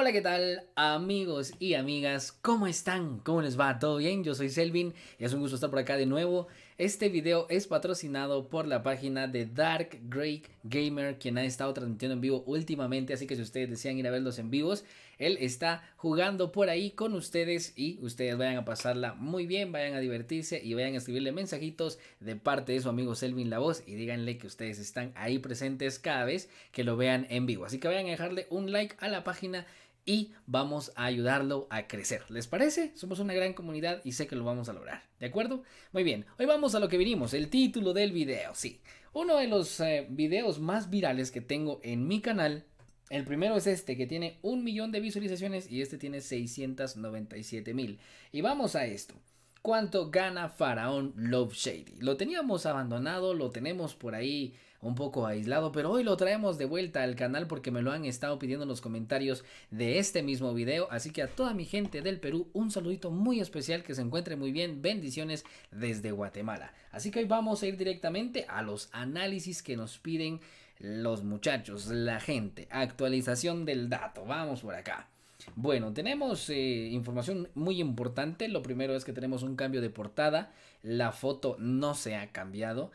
Hola, ¿qué tal amigos y amigas? ¿Cómo están? ¿Cómo les va? ¿Todo bien? Yo soy Selvin y es un gusto estar por acá de nuevo. Este video es patrocinado por la página de Dark Great Gamer, quien ha estado transmitiendo en vivo últimamente, así que si ustedes desean ir a verlos en vivos, él está jugando por ahí con ustedes y ustedes vayan a pasarla muy bien, vayan a divertirse y vayan a escribirle mensajitos de parte de su amigo Selvin La Voz y díganle que ustedes están ahí presentes cada vez que lo vean en vivo. Así que vayan a dejarle un like a la página y vamos a ayudarlo a crecer. ¿Les parece? Somos una gran comunidad y sé que lo vamos a lograr. ¿De acuerdo? Muy bien, hoy vamos a lo que vinimos, el título del video, sí. Uno de los eh, videos más virales que tengo en mi canal, el primero es este que tiene un millón de visualizaciones y este tiene 697 mil. Y vamos a esto cuánto gana Faraón Love Shady. Lo teníamos abandonado, lo tenemos por ahí un poco aislado, pero hoy lo traemos de vuelta al canal porque me lo han estado pidiendo en los comentarios de este mismo video. Así que a toda mi gente del Perú, un saludito muy especial, que se encuentre muy bien, bendiciones desde Guatemala. Así que hoy vamos a ir directamente a los análisis que nos piden los muchachos, la gente, actualización del dato, vamos por acá. Bueno, tenemos eh, información muy importante. Lo primero es que tenemos un cambio de portada. La foto no se ha cambiado.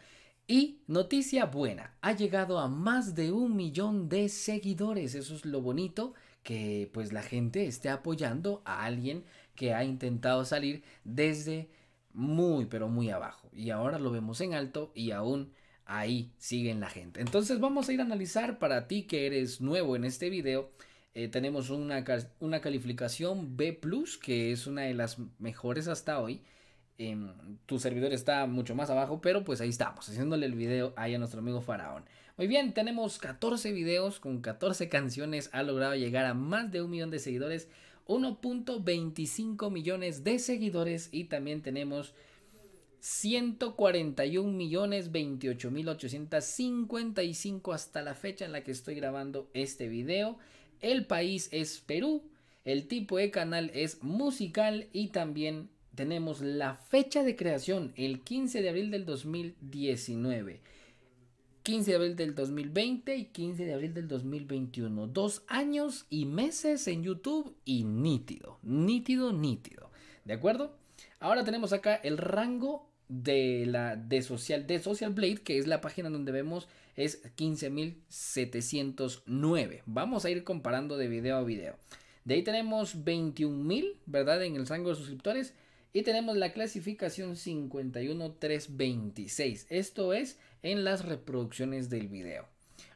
Y noticia buena, ha llegado a más de un millón de seguidores. Eso es lo bonito que pues la gente esté apoyando a alguien que ha intentado salir desde muy pero muy abajo. Y ahora lo vemos en alto y aún ahí siguen la gente. Entonces vamos a ir a analizar para ti que eres nuevo en este video eh, tenemos una, una calificación B, que es una de las mejores hasta hoy. Em, tu servidor está mucho más abajo, pero pues ahí estamos, haciéndole el video ahí a nuestro amigo Faraón. Muy bien, tenemos 14 videos con 14 canciones, ha logrado llegar a más de un millón de seguidores, 1.25 millones de seguidores y también tenemos 141 millones 28 mil 855 hasta la fecha en la que estoy grabando este video. El país es Perú, el tipo de canal es musical y también tenemos la fecha de creación, el 15 de abril del 2019. 15 de abril del 2020 y 15 de abril del 2021. Dos años y meses en YouTube y nítido, nítido, nítido. ¿De acuerdo? Ahora tenemos acá el rango de la de Social, de Social Blade, que es la página donde vemos, es 15.709. Vamos a ir comparando de video a video. De ahí tenemos 21.000, ¿verdad? En el rango de suscriptores. Y tenemos la clasificación 51326. Esto es en las reproducciones del video.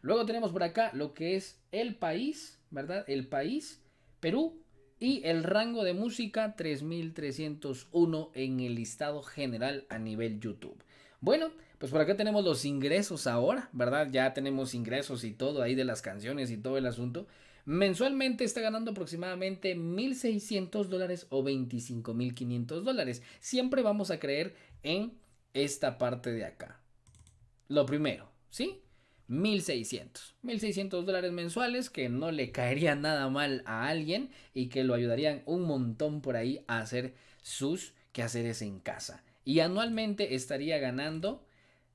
Luego tenemos por acá lo que es el país, ¿verdad? El país, Perú, y el rango de música 3301 en el listado general a nivel YouTube. Bueno, pues por acá tenemos los ingresos ahora, ¿verdad? Ya tenemos ingresos y todo ahí de las canciones y todo el asunto. Mensualmente está ganando aproximadamente 1.600 dólares o 25.500 dólares. Siempre vamos a creer en esta parte de acá. Lo primero, ¿sí? 1600. 1600 dólares mensuales que no le caería nada mal a alguien y que lo ayudarían un montón por ahí a hacer sus quehaceres en casa. Y anualmente estaría ganando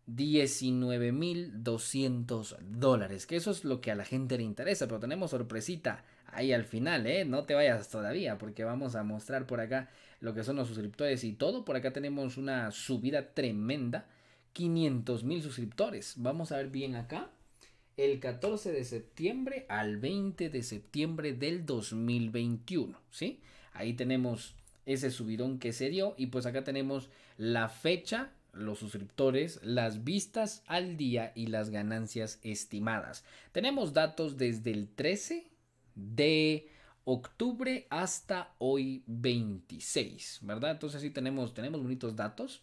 19.200 dólares, que eso es lo que a la gente le interesa, pero tenemos sorpresita ahí al final, ¿eh? No te vayas todavía, porque vamos a mostrar por acá lo que son los suscriptores y todo. Por acá tenemos una subida tremenda 500 mil suscriptores. Vamos a ver bien acá. El 14 de septiembre al 20 de septiembre del 2021, ¿sí? Ahí tenemos ese subidón que se dio y pues acá tenemos la fecha, los suscriptores, las vistas al día y las ganancias estimadas. Tenemos datos desde el 13 de octubre hasta hoy 26, ¿verdad? Entonces sí tenemos, tenemos bonitos datos.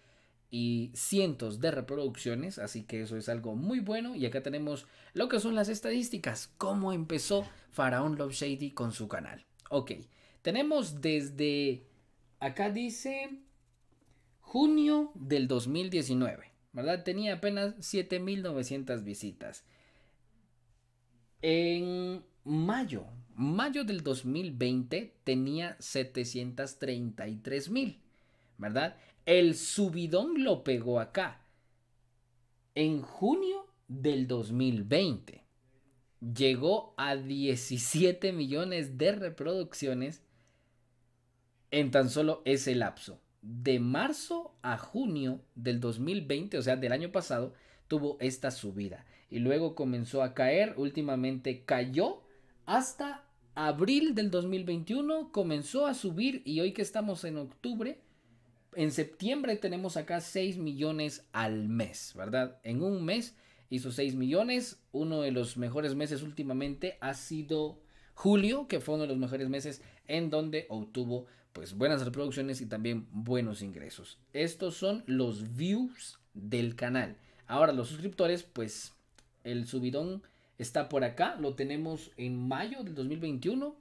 y cientos de reproducciones, así que eso es algo muy bueno. Y acá tenemos lo que son las estadísticas, cómo empezó Faraón Love Shady con su canal. Ok, tenemos desde, acá dice, junio del 2019, ¿verdad? Tenía apenas 7.900 visitas. En mayo, mayo del 2020 tenía 733.000... ¿verdad? El subidón lo pegó acá. En junio del 2020 llegó a 17 millones de reproducciones en tan solo ese lapso. De marzo a junio del 2020, o sea, del año pasado, tuvo esta subida. Y luego comenzó a caer, últimamente cayó hasta abril del 2021, comenzó a subir y hoy que estamos en octubre, en septiembre tenemos acá 6 millones al mes, ¿verdad? En un mes hizo 6 millones. Uno de los mejores meses últimamente ha sido julio, que fue uno de los mejores meses en donde obtuvo pues buenas reproducciones y también buenos ingresos. Estos son los views del canal. Ahora los suscriptores, pues el subidón está por acá, lo tenemos en mayo del 2021,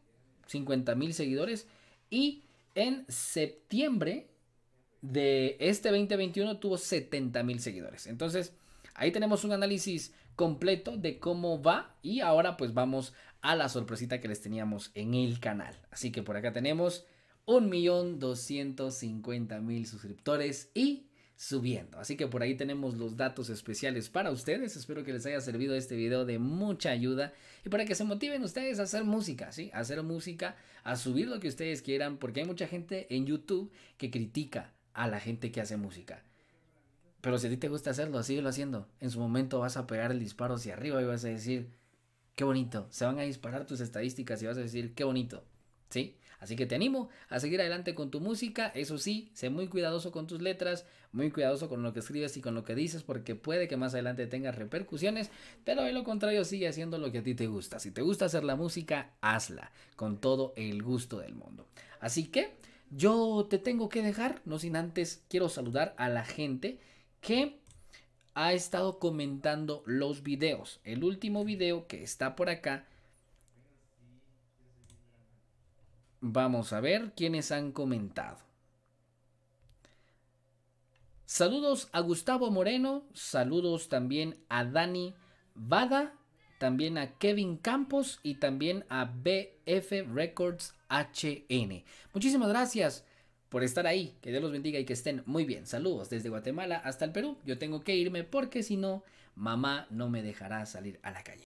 50 mil seguidores y en septiembre de este 2021 tuvo 70 mil seguidores. Entonces, ahí tenemos un análisis completo de cómo va y ahora pues vamos a la sorpresita que les teníamos en el canal. Así que por acá tenemos 1.250.000 suscriptores y subiendo. Así que por ahí tenemos los datos especiales para ustedes. Espero que les haya servido este video de mucha ayuda y para que se motiven ustedes a hacer música, ¿sí? A hacer música, a subir lo que ustedes quieran, porque hay mucha gente en YouTube que critica a la gente que hace música. Pero si a ti te gusta hacerlo, lo haciendo. En su momento vas a pegar el disparo hacia arriba y vas a decir, qué bonito. Se van a disparar tus estadísticas y vas a decir, qué bonito. ¿Sí? Así que te animo a seguir adelante con tu música. Eso sí, sé muy cuidadoso con tus letras, muy cuidadoso con lo que escribes y con lo que dices, porque puede que más adelante tengas repercusiones. Pero de lo contrario, sigue haciendo lo que a ti te gusta. Si te gusta hacer la música, hazla con todo el gusto del mundo. Así que yo te tengo que dejar, no sin antes quiero saludar a la gente que ha estado comentando los videos. El último video que está por acá. Vamos a ver quiénes han comentado. Saludos a Gustavo Moreno, saludos también a Dani Vada, también a Kevin Campos y también a BF Records HN. Muchísimas gracias por estar ahí, que Dios los bendiga y que estén muy bien. Saludos desde Guatemala hasta el Perú. Yo tengo que irme porque si no, mamá no me dejará salir a la calle.